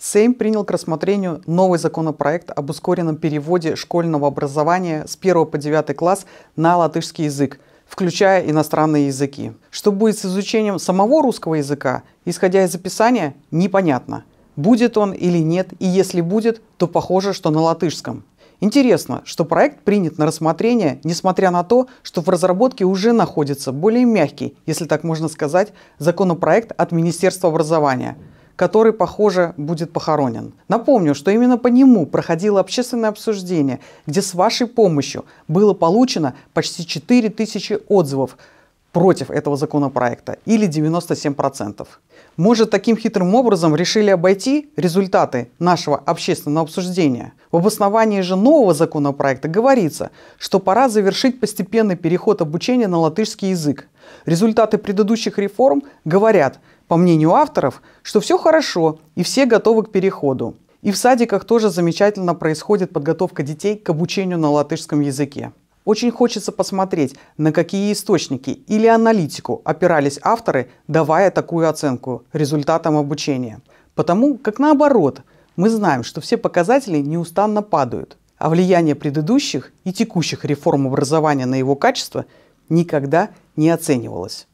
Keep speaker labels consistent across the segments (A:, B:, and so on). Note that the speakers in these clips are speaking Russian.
A: Сейм принял к рассмотрению новый законопроект об ускоренном переводе школьного образования с 1 по 9 класс на латышский язык, включая иностранные языки. Что будет с изучением самого русского языка, исходя из описания, непонятно. Будет он или нет, и если будет, то похоже, что на латышском. Интересно, что проект принят на рассмотрение, несмотря на то, что в разработке уже находится более мягкий, если так можно сказать, законопроект от Министерства образования – который, похоже, будет похоронен. Напомню, что именно по нему проходило общественное обсуждение, где с вашей помощью было получено почти 4000 отзывов против этого законопроекта, или 97%. Может, таким хитрым образом решили обойти результаты нашего общественного обсуждения? В обосновании же нового законопроекта говорится, что пора завершить постепенный переход обучения на латышский язык. Результаты предыдущих реформ говорят – по мнению авторов, что все хорошо и все готовы к переходу. И в садиках тоже замечательно происходит подготовка детей к обучению на латышском языке. Очень хочется посмотреть, на какие источники или аналитику опирались авторы, давая такую оценку результатам обучения. Потому как наоборот, мы знаем, что все показатели неустанно падают, а влияние предыдущих и текущих реформ образования на его качество никогда не оценивалось.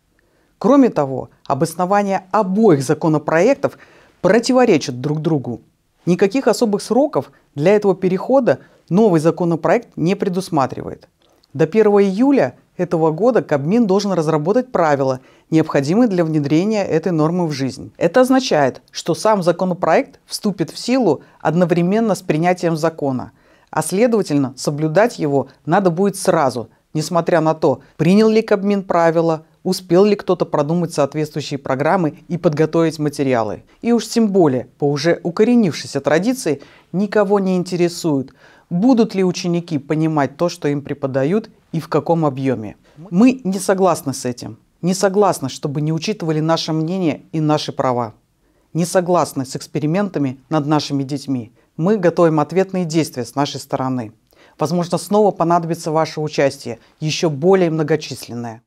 A: Кроме того, обоснования обоих законопроектов противоречат друг другу. Никаких особых сроков для этого перехода новый законопроект не предусматривает. До 1 июля этого года Кабмин должен разработать правила, необходимые для внедрения этой нормы в жизнь. Это означает, что сам законопроект вступит в силу одновременно с принятием закона, а следовательно, соблюдать его надо будет сразу, несмотря на то, принял ли Кабмин правила, успел ли кто-то продумать соответствующие программы и подготовить материалы. И уж тем более, по уже укоренившейся традиции, никого не интересует, будут ли ученики понимать то, что им преподают и в каком объеме. Мы не согласны с этим. Не согласны, чтобы не учитывали наше мнение и наши права. Не согласны с экспериментами над нашими детьми. Мы готовим ответные действия с нашей стороны. Возможно, снова понадобится ваше участие, еще более многочисленное.